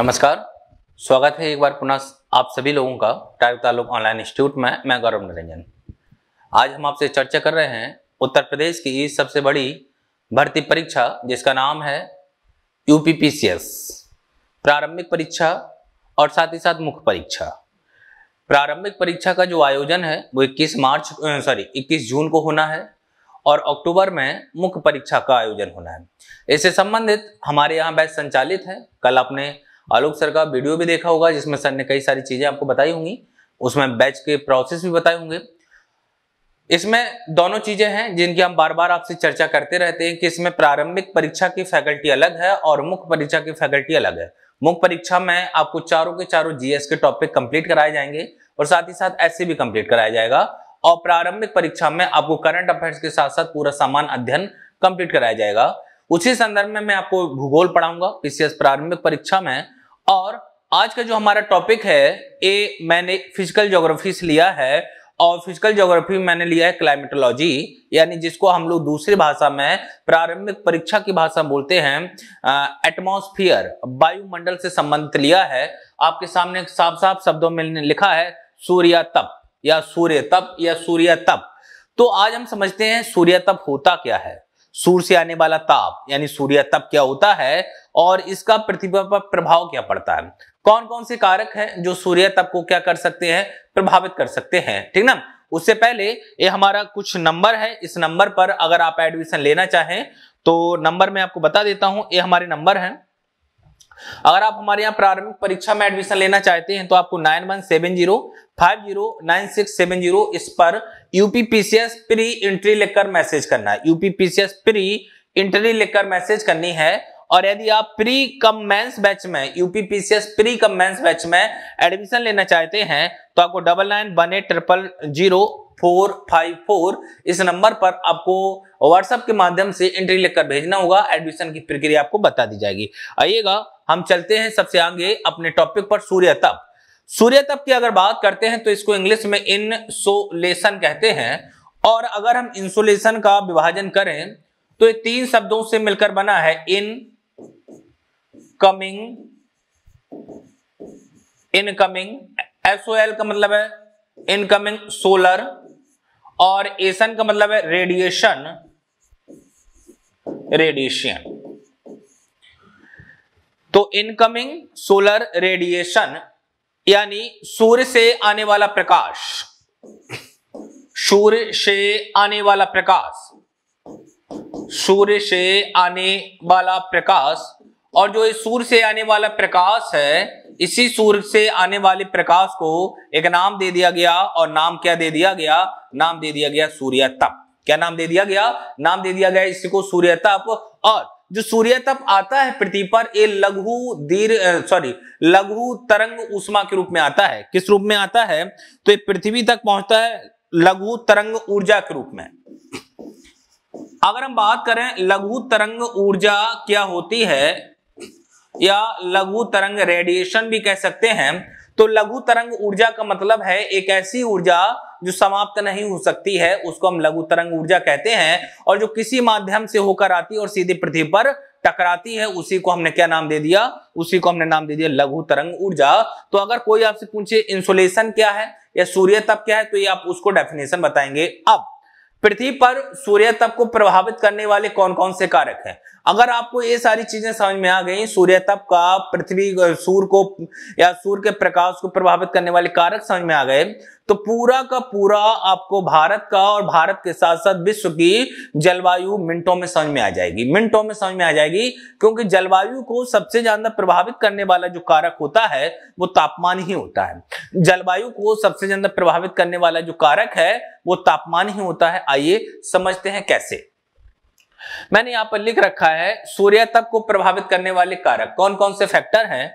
नमस्कार स्वागत है एक बार पुनः आप सभी लोगों का टाइप तालुक ऑनलाइन इंस्टीट्यूट में मैं गौरव निरंजन आज हम आपसे चर्चा कर रहे हैं उत्तर प्रदेश की सबसे बड़ी भर्ती परीक्षा जिसका नाम है यू प्रारंभिक परीक्षा और साथ ही साथ मुख्य परीक्षा प्रारंभिक परीक्षा का जो आयोजन है वो 21 मार्च सॉरी 21 जून को होना है और अक्टूबर में मुख्य परीक्षा का आयोजन होना है इससे संबंधित हमारे यहाँ बैच संचालित है कल आपने आलोक सर का वीडियो भी देखा होगा जिसमें सर ने कई सारी चीज़ें आपको बताई होंगी उसमें बैच के प्रोसेस भी बताए होंगे इसमें दोनों चीज़ें हैं जिनकी हम बार बार आपसे चर्चा करते रहते हैं कि इसमें प्रारंभिक परीक्षा की फैकल्टी अलग है और मुख्य परीक्षा की फैकल्टी अलग है मुख्य परीक्षा में आपको चारों के चारों जीएस के टॉपिक कंप्लीट कराए जाएंगे और साथ ही साथ ऐसे भी कंप्लीट कराया जाएगा और प्रारंभिक परीक्षा में आपको करंट अफेयर्स के साथ साथ पूरा सामान अध्ययन कंप्लीट कराया जाएगा उसी संदर्भ में मैं आपको भूगोल पढ़ाऊंगा पीसीएस प्रारंभिक परीक्षा में और आज का जो हमारा टॉपिक है ये मैंने फिजिकल ज्योग्राफी से लिया है और फिजिकल ज्योग्राफी मैंने लिया है क्लाइमेटोलॉजी यानी जिसको हम लोग दूसरी भाषा में प्रारंभिक परीक्षा की भाषा बोलते हैं एटमोस्फियर वायुमंडल से संबंधित लिया है आपके सामने साफ साफ शब्दों में लिखा है सूर्य तप या सूर्य तप या सूर्य तप तो आज हम समझते हैं सूर्य तप होता क्या है सूर्य से आने वाला ताप यानी सूर्य तप क्या होता है और इसका प्रतिभा पर प्रभाव क्या पड़ता है कौन कौन से कारक हैं जो सूर्य तप को क्या कर सकते हैं प्रभावित कर सकते हैं ठीक ना उससे पहले ये हमारा कुछ नंबर है इस नंबर पर अगर आप एडमिशन लेना चाहें तो नंबर मैं आपको बता देता हूं ये हमारे नंबर है अगर आप हमारे यहाँ प्रारंभिक परीक्षा में एडमिशन लेना चाहते हैं तो आपको nine one seven zero five zero nine six seven zero इस पर यूपीपीसीएस प्री एंट्री लेकर मैसेज करना है यूपीपीसीएस प्री इंट्री लेकर मैसेज करनी है और यदि आप प्री कमेंस बैच में UP PCS pre cum mains batch में एडमिशन लेना चाहते हैं तो आपको double nine one eight triple zero four five four इस नंबर पर आपको व्हाट्सएप के माध्यम से एंट्री लेकर भेजना होगा एडमिशन की प्रक्रिया आपको बता दी जाएगी आइएगा हम चलते हैं सबसे आगे अपने टॉपिक पर सूर्य तप सूर्य तप की अगर बात करते हैं तो इसको इंग्लिश में इनसोलेशन कहते हैं और अगर हम इंसुलेशन का विभाजन करें तो ये तीन शब्दों से मिलकर बना है इन कमिंग इनकमिंग एसओएल का मतलब है इनकमिंग सोलर और एसन का मतलब है रेडिएशन रेडिएशन तो इनकमिंग सोलर रेडिएशन यानी सूर्य से आने वाला प्रकाश सूर्य से आने वाला प्रकाश सूर्य से आने वाला प्रकाश और जो इस सूर्य से आने वाला प्रकाश है इसी सूर्य से आने वाले प्रकाश को एक नाम दे दिया गया और नाम क्या दे दिया गया नाम दे दिया गया सूर्य तप क्या नाम दे दिया गया नाम दे दिया गया इसको सूर्य तप और जो सूर्य तप आता है पृथ्वी पर ये लघु दीर्घ सॉरी लघु तरंग उष्मा के रूप में आता है किस रूप में आता है तो ये पृथ्वी तक पहुंचता है लघु तरंग ऊर्जा के रूप में अगर हम बात करें लघु तरंग ऊर्जा क्या होती है या लघु तरंग रेडिएशन भी कह सकते हैं तो लघु तरंग ऊर्जा का मतलब है एक ऐसी ऊर्जा जो समाप्त नहीं हो सकती है उसको हम लघु तरंग ऊर्जा कहते हैं और जो किसी माध्यम से होकर आती है और सीधे पृथ्वी पर टकराती है उसी को हमने क्या नाम दे दिया उसी को हमने नाम दे दिया लघु तरंग ऊर्जा तो अगर कोई आपसे पूछे इंसुलेशन क्या है या सूर्य तप क्या है तो ये आप उसको डेफिनेशन बताएंगे अब पृथ्वी पर सूर्य तप को प्रभावित करने वाले कौन कौन से कारक हैं अगर आपको ये सारी चीजें समझ में आ गई सूर्य तप का पृथ्वी सूर्य को या सूर्य के प्रकाश को प्रभावित करने वाले कारक समझ में आ गए तो पूरा का पूरा आपको भारत का और भारत के साथ साथ विश्व की जलवायु मिनटों में समझ में आ जाएगी मिनटों में समझ में आ जाएगी क्योंकि जलवायु को सबसे ज्यादा प्रभावित करने वाला जो कारक होता है वो तापमान ही होता है जलवायु को सबसे ज्यादा प्रभावित करने वाला जो कारक है वो तापमान ही होता है आइए समझते हैं कैसे मैंने यहां पर लिख रखा है सूर्य तप को प्रभावित करने वाले कारक कौन कौन से फैक्टर हैं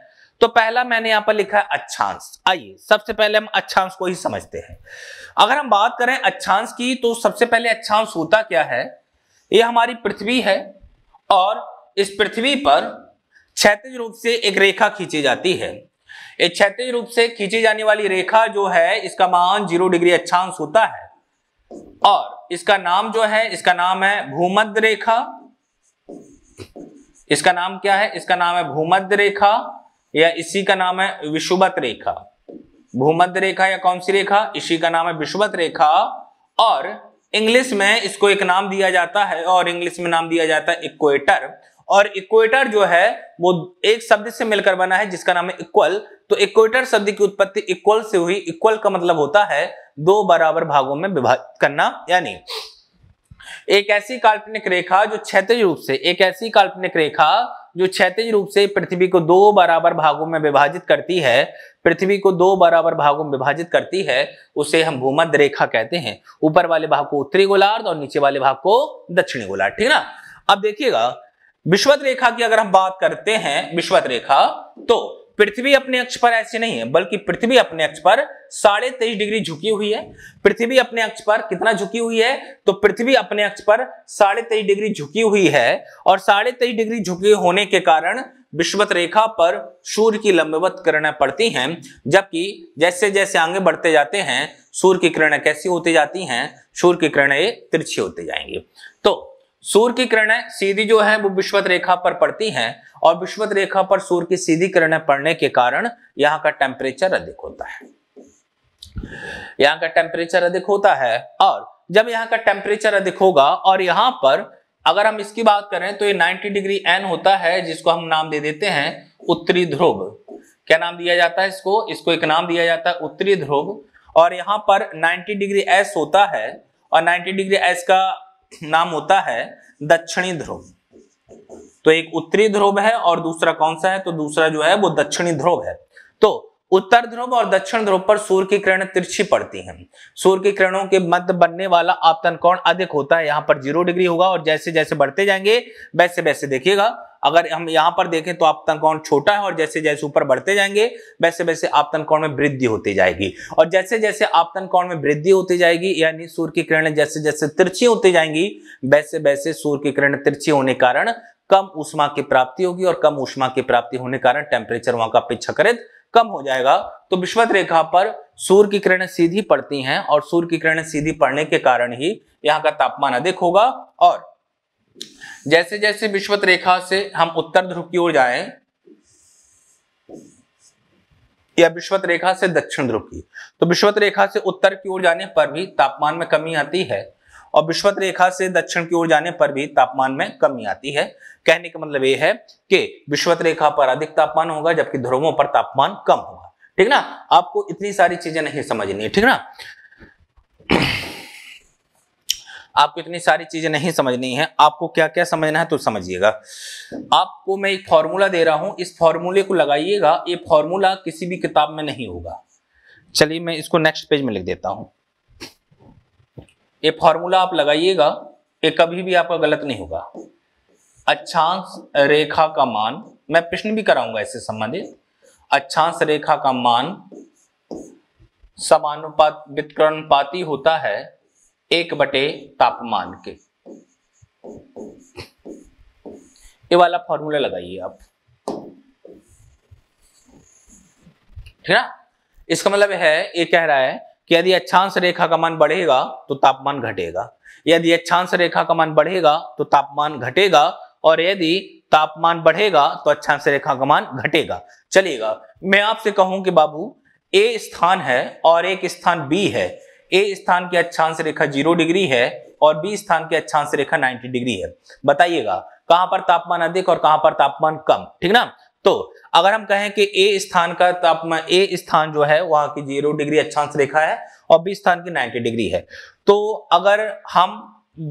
तो पहला मैंने यहां पर लिखा है अच्छांश आइए सबसे पहले हम अच्छांश को ही समझते हैं अगर हम बात करें अच्छांश की तो सबसे पहले अच्छांश होता क्या है ये हमारी पृथ्वी है और इस पृथ्वी पर क्षैतिज रूप से एक रेखा खींची जाती है एक क्षैतिज रूप से खींची जाने वाली रेखा जो है इसका मान जीरो डिग्री अच्छांश होता है और इसका नाम जो है इसका नाम है भूमध्य रेखा इसका नाम क्या है इसका नाम है भूमध्य रेखा या इसी का नाम है विषुवत रेखा भूमध्य रेखा या कौन सी रेखा इसी का नाम है विषुवत रेखा और इंग्लिश में इसको एक नाम दिया जाता है और इंग्लिश में नाम दिया जाता है इक्वेटर और इक्वेटर जो है वो एक शब्द से मिलकर बना है जिसका नाम है इक्वल तो इक्वेटर शब्द की उत्पत्ति इक्वल से हुई इक्वल का मतलब होता है दो बराबर भागों में विभाजित करना यानी एक ऐसी काल्पनिक रेखा जो क्षेत्रीय रूप से एक ऐसी काल्पनिक रेखा जो क्षैतिज रूप से पृथ्वी को दो बराबर भागों में विभाजित करती है पृथ्वी को दो बराबर भागों में विभाजित करती है उसे हम भूमध्य रेखा कहते हैं ऊपर वाले भाग को उत्तरी गोलार्ध और नीचे वाले भाग को दक्षिणी गोलार्ध ठीक ना अब देखिएगा विश्वत रेखा की अगर हम बात करते हैं विश्वत रेखा तो पृथ्वी अपने अक्ष पर ऐसे नहीं है बल्कि पृथ्वी अपने अक्ष पर साढ़े तेईस डिग्री झुकी हुई है पृथ्वी अपने अक्ष पर कितना झुकी हुई है तो पृथ्वी अपने अक्ष पर साढ़े तेईस डिग्री झुकी हुई है और साढ़े तेईस डिग्री झुकी होने के कारण विश्वत रेखा पर सूर्य की लंबवत किरणें पड़ती हैं जबकि जैसे जैसे आगे बढ़ते जाते हैं सूर्य की किरणें कैसी होती जाती हैं सूर्य की किरणें तिरछी होती जाएंगी तो सूर्य की किरणें सीधी जो है वो विश्वत रेखा पर पड़ती हैं और विश्वत रेखा पर सूर्य की सीधी किरणें पड़ने के कारण यहाँ का टेम्परेचर अधिक होता है यहाँ का टेम्परेचर अधिक होता है और जब यहाँ का टेम्परेचर अधिक होगा और यहाँ पर अगर हम इसकी बात करें तो ये 90 डिग्री एन होता है जिसको हम नाम दे देते हैं उत्तरी ध्रुव क्या नाम दिया जाता है इसको इसको एक नाम दिया जाता है उत्तरी ध्रुव और यहाँ पर नाइन्टी डिग्री एस होता है और 90 डिग्री एस का नाम होता है दक्षिणी ध्रुव तो एक उत्तरी ध्रुव है और दूसरा कौन सा है तो दूसरा जो है वो दक्षिणी ध्रुव है तो उत्तर ध्रुव और दक्षिण ध्रुव पर सूर्य की किरण तिरछी पड़ती हैं सूर्य की किरणों के मध्य बनने वाला आपतन कोण अधिक होता है यहां पर जीरो डिग्री होगा और जैसे जैसे बढ़ते जाएंगे वैसे वैसे देखिएगा अगर हम यहां पर देखें तो आपतन कोण छोटा है और जैसे जैसे ऊपर बढ़ते जाएंगे वैसे वैसे आपतन कोण में वृद्धि होती जाएगी और जैसे जैसे आपतन कोण में वृद्धि होती जाएगी यानी सूर्य की किरण जैसे जैसे तिरछी होती जाएंगी वैसे वैसे सूर्य की किरण तिरछी होने कारण कम उष्मा की प्राप्ति होगी और कम उष्मा की प्राप्ति होने कारण टेम्परेचर वहां का पिछकृत कम हो जाएगा तो विश्वत रेखा पर सूर्य की किरणें सीधी पड़ती हैं और सूर्य की किरणें सीधी पड़ने के कारण ही यहाँ का तापमान अधिक होगा और जैसे जैसे विश्वत रेखा से हम उत्तर ध्रुव की ओर जाएं या विश्वत रेखा से दक्षिण ध्रुव की तो विश्वत रेखा से उत्तर की ओर जाने पर भी तापमान में कमी आती है और विश्वत रेखा से दक्षिण की ओर जाने पर भी तापमान में कमी आती है कहने का मतलब यह है कि विश्वत रेखा पर अधिक तापमान होगा जबकि ध्रुवों पर तापमान कम होगा ठीक ना आपको इतनी सारी चीजें नहीं समझनी है ठीक ना आपको इतनी सारी चीजें नहीं समझनी है आपको क्या क्या समझना है तो समझिएगा आपको मैं एक फॉर्मूला दे रहा हूं इस फॉर्मूले को लगाइएगा ये फॉर्मूला किसी भी किताब में नहीं होगा चलिए मैं इसको नेक्स्ट पेज में लिख देता हूं ये फॉर्मूला आप लगाइएगा ये कभी भी आपका गलत नहीं होगा अच्छांश रेखा का मान मैं प्रश्न भी कराऊंगा इससे संबंधित अच्छांश रेखा का मान समानुपात विकरणपाती होता है एक बटे तापमान के ये वाला फॉर्मूला लगाइए आप ठीक है इसका मतलब है ये कह रहा है कि यदि अच्छांश रेखा का मान बढ़ेगा तो तापमान घटेगा यदि अच्छांश रेखा का मान बढ़ेगा तो तापमान घटेगा और यदि तापमान बढ़ेगा तो अच्छांश रेखा का मान घटेगा चलिएगा मैं आपसे कहूं कि बाबू ए स्थान है और एक स्थान बी है ए स्थान की अच्छांश रेखा जीरो डिग्री है और बी स्थान की अच्छांश रेखा नाइनटी डिग्री है बताइएगा कहां पर तापमान अधिक और कहां पर तापमान कम ठीक ना तो अगर हम कहें कि ए स्थान का तापमान ए स्थान जो है वहां की जीरो डिग्री अच्छांश रेखा है और बी स्थान की नाइनटी डिग्री है तो अगर हम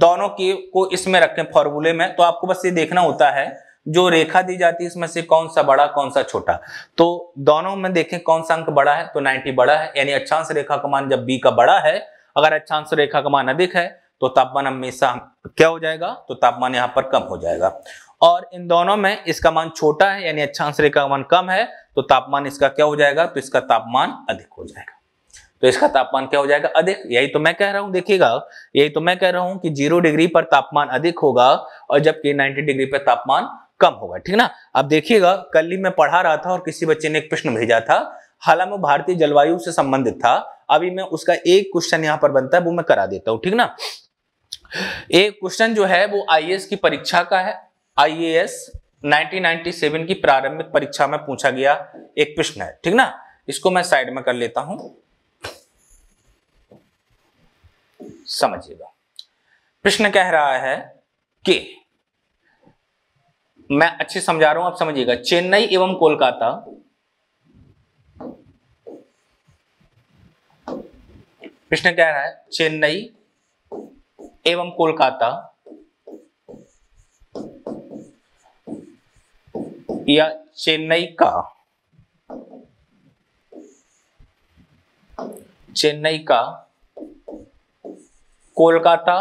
दोनों के को इसमें रखें फॉर्मूले में तो आपको बस ये देखना होता है जो रेखा दी जाती है इसमें से कौन सा बड़ा कौन सा छोटा तो दोनों में देखें कौन सा अंक बड़ा है तो 90 बड़ा है यानी अच्छांश रेखा का मान जब बी का बड़ा है अगर अच्छांश रेखा का मान अधिक है तो तापमान हमेशा क्या हो जाएगा तो तापमान यहाँ पर कम हो जाएगा और इन दोनों में इसका मान छोटा है यानी अच्छांश रेखा का मान कम है तो तापमान इसका क्या हो जाएगा तो इसका तापमान अधिक हो जाएगा तो इसका तापमान क्या हो जाएगा अधिक यही तो मैं कह रहा हूं देखिएगा यही तो मैं कह रहा हूं कि जीरो डिग्री पर तापमान अधिक होगा और जबकि 90 डिग्री पर तापमान कम होगा ठीक ना अब देखिएगा कल ही मैं पढ़ा रहा था और किसी बच्चे ने एक प्रश्न भेजा था हालांकि भारतीय जलवायु से संबंधित था अभी मैं उसका एक क्वेश्चन यहां पर बनता है वो मैं करा देता हूं ठीक ना एक क्वेश्चन जो है वो आईएएस की परीक्षा का है आईएएस 1997 की प्रारंभिक परीक्षा में पूछा गया एक प्रश्न है ठीक ना इसको मैं साइड में कर लेता हूं समझिएगा प्रश्न कह रहा है कि मैं अच्छे समझा रहा हूं आप समझिएगा चेन्नई एवं कोलकाता प्रश्न क्या है चेन्नई एवं कोलकाता या चेन्नई का चेन्नई का कोलकाता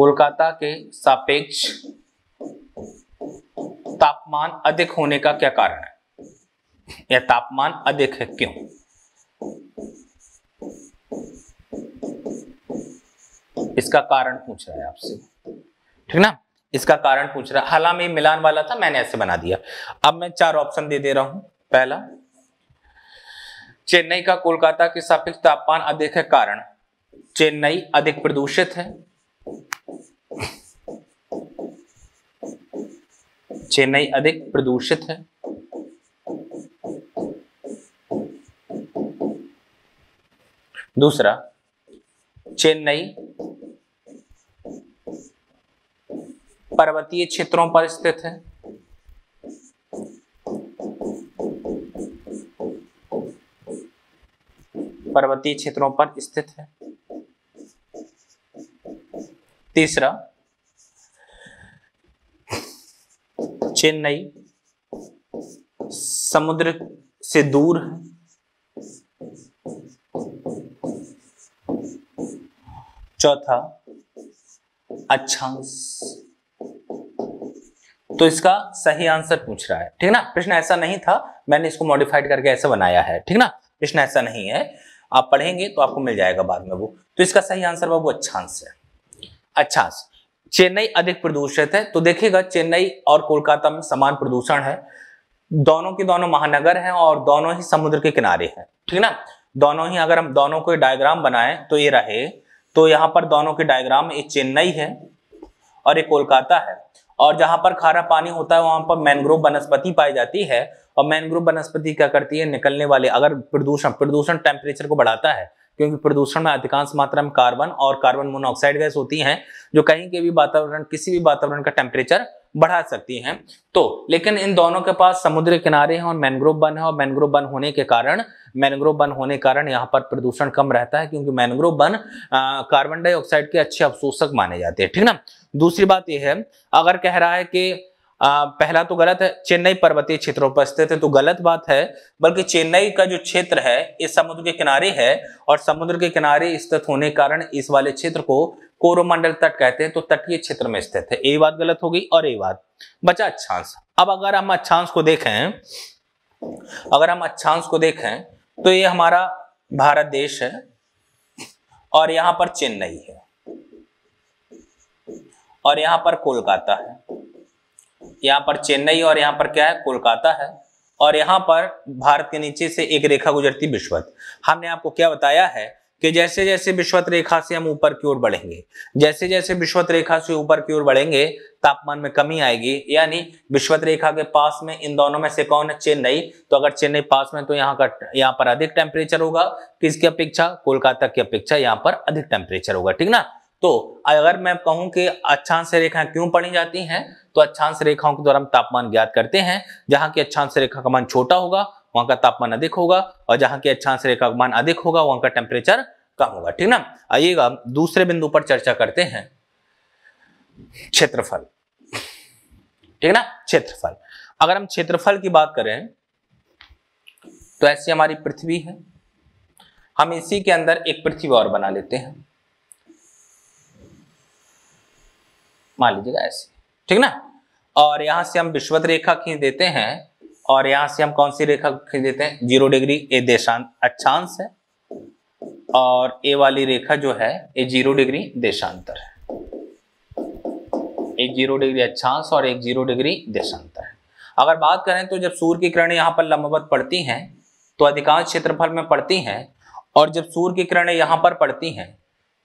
कोलकाता के सापेक्ष तापमान अधिक होने का क्या कारण है या तापमान अधिक है क्यों इसका कारण पूछ रहा है आपसे ठीक ना इसका कारण पूछ रहा है हालांकि मिलान वाला था मैंने ऐसे बना दिया अब मैं चार ऑप्शन दे दे रहा हूं पहला चेन्नई का कोलकाता के सापेक्ष तापमान अधिक है कारण चेन्नई अधिक प्रदूषित है चेन्नई अधिक प्रदूषित है दूसरा चेन्नई पर्वतीय क्षेत्रों पर स्थित है पर्वतीय क्षेत्रों पर स्थित है तीसरा चेन्नई समुद्र से दूर है चौथा अच्छांश तो इसका सही आंसर पूछ रहा है ठीक ना प्रश्न ऐसा नहीं था मैंने इसको मॉडिफाइड करके ऐसा बनाया है ठीक ना प्रश्न ऐसा नहीं है आप पढ़ेंगे तो आपको मिल जाएगा बाद में वो तो इसका सही आंसर बाबू अच्छांश है अच्छा चेन्नई अधिक प्रदूषित है तो देखिएगा चेन्नई और कोलकाता में समान प्रदूषण है दोनों के दोनों महानगर हैं और दोनों ही समुद्र के किनारे हैं ठीक ना दोनों ही अगर हम दोनों को डायग्राम बनाएं तो ये रहे तो यहाँ पर दोनों के डायग्राम एक चेन्नई है और एक कोलकाता है और जहां पर खारा पानी होता है वहां पर मैनग्रोव वनस्पति पाई जाती है और मैनग्रोव वनस्पति क्या करती है निकलने वाले अगर प्रदूषण प्रदूषण टेम्परेचर को बढ़ाता है क्योंकि प्रदूषण में अधिकांश मात्रा में कार्बन और कार्बन मोनोऑक्साइड गैस होती हैं जो कहीं के भी वातावरण किसी भी वातावरण का टेम्परेचर बढ़ा सकती हैं तो लेकिन इन दोनों के पास समुद्र किनारे हैं और मैनग्रोव वन है और मैनग्रोव वन होने के कारण मैनग्रोव वन होने के कारण यहाँ पर प्रदूषण कम रहता है क्योंकि मैनग्रोव वन कार्बन डाइऑक्साइड के अच्छे अवशोषक माने जाते हैं ठीक ना दूसरी बात यह है अगर कह रहा है कि आ, पहला तो गलत है चेन्नई पर्वतीय क्षेत्रों पर स्थित है तो गलत बात है बल्कि चेन्नई का जो क्षेत्र है ये समुद्र के किनारे है और समुद्र के किनारे स्थित होने के कारण इस वाले क्षेत्र को कोरोमंडल तट कहते हैं तो तटीय क्षेत्र में स्थित है ये बात गलत होगी और ये बात बचा अच्छांश अब अगर हम अच्छांश को देखें अगर हम अच्छांश को देखें तो ये हमारा भारत देश है और यहां पर चेन्नई है और यहां पर कोलकाता है यहाँ पर चेन्नई और यहाँ पर क्या है कोलकाता है और यहाँ पर भारत के नीचे से एक रेखा गुजरती विश्वत हमने आपको क्या बताया है कि जैसे जैसे विश्वत रेखा से हम ऊपर की ओर बढ़ेंगे जैसे जैसे विश्वत रेखा से ऊपर की ओर बढ़ेंगे तापमान में कमी आएगी यानी विश्वत रेखा के पास में इन दोनों में से कौन है चेन्नई तो अगर चेन्नई पास में तो यहाँ का यहाँ पर अधिक टेम्परेचर होगा किसकी अपेक्षा कोलकाता की अपेक्षा यहाँ पर अधिक टेम्परेचर होगा ठीक ना तो अगर मैं कहूं कि अक्षांश रेखाएं क्यों पढ़ी जाती हैं तो अक्षांश रेखाओं के द्वारा हम तापमान ज्ञात करते हैं जहां की अक्षांश रेखा का मान छोटा होगा वहां का तापमान अधिक होगा और जहां की अक्षांश रेखा का मान अधिक होगा वहां का टेम्परेचर कम होगा ठीक ना आइएगा दूसरे बिंदु पर चर्चा करते हैं क्षेत्रफल ठीक ना क्षेत्रफल अगर हम क्षेत्रफल की बात करें तो ऐसी हमारी पृथ्वी है हम इसी के अंदर एक पृथ्वी और बना लेते हैं मान लीजिएगा ऐसे ठीक ना और यहां से हम विश्वत रेखा खींच देते हैं और यहां से हम कौन सी रेखा खींच देते हैं जीरो डिग्री ए देशांत अक्षांश है और ए वाली रेखा जो है ये जीरो डिग्री देशांतर है एक जीरो डिग्री अक्षांश और एक जीरो डिग्री देशांतर है अगर बात करें तो जब सूर्य की किरणें यहां पर लंबवत पड़ती हैं तो अधिकांश क्षेत्रफल में पड़ती हैं और जब सूर्य की किरणें यहां पर पड़ती हैं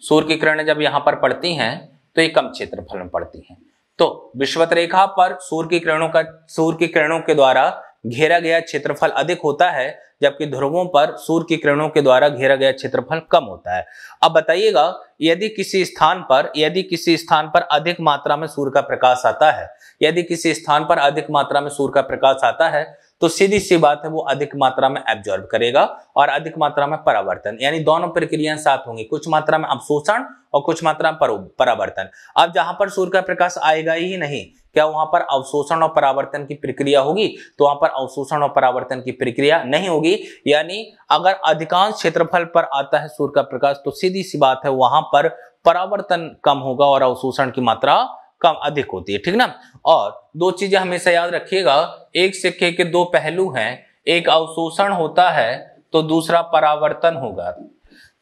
सूर्य की किरणें जब यहां पर पड़ती हैं तो ये कम क्षेत्रफल में पड़ती हैं तो विश्वत रेखा पर सूर्य की किरणों का सूर्य की किरणों के द्वारा घेरा गया क्षेत्रफल अधिक होता है जबकि ध्रुवों पर सूर्य की किरणों के द्वारा घेरा गया क्षेत्रफल कम होता है अब बताइएगा यदि किसी स्थान पर यदि किसी स्थान पर अधिक मात्रा में सूर्य का प्रकाश आता है यदि किसी स्थान पर अधिक मात्रा में सूर्य का प्रकाश आता है तो सीधी सी बात है वो अधिक मात्रा में एब्जॉर्ब करेगा और अधिक मात्रा में परावर्तन यानी दोनों प्रक्रियाएं साथ होंगी कुछ मात्रा में अवशोषण और कुछ मात्रा में परावर्तन अब जहां पर सूर्य का प्रकाश आएगा ही नहीं क्या वहां पर अवशोषण और परावर्तन की प्रक्रिया होगी तो वहां पर अवशोषण और परावर्तन की प्रक्रिया नहीं होगी यानी अगर अधिकांश क्षेत्रफल पर आता है सूर्य का प्रकाश तो सीधी सी बात है वहां पर परावर्तन कम होगा और अवशोषण की मात्रा कम अधिक होती है ठीक ना और दो चीजें हमेशा याद रखिएगा एक सिक्के के दो पहलू हैं एक अवशोषण होता है तो दूसरा परावर्तन होगा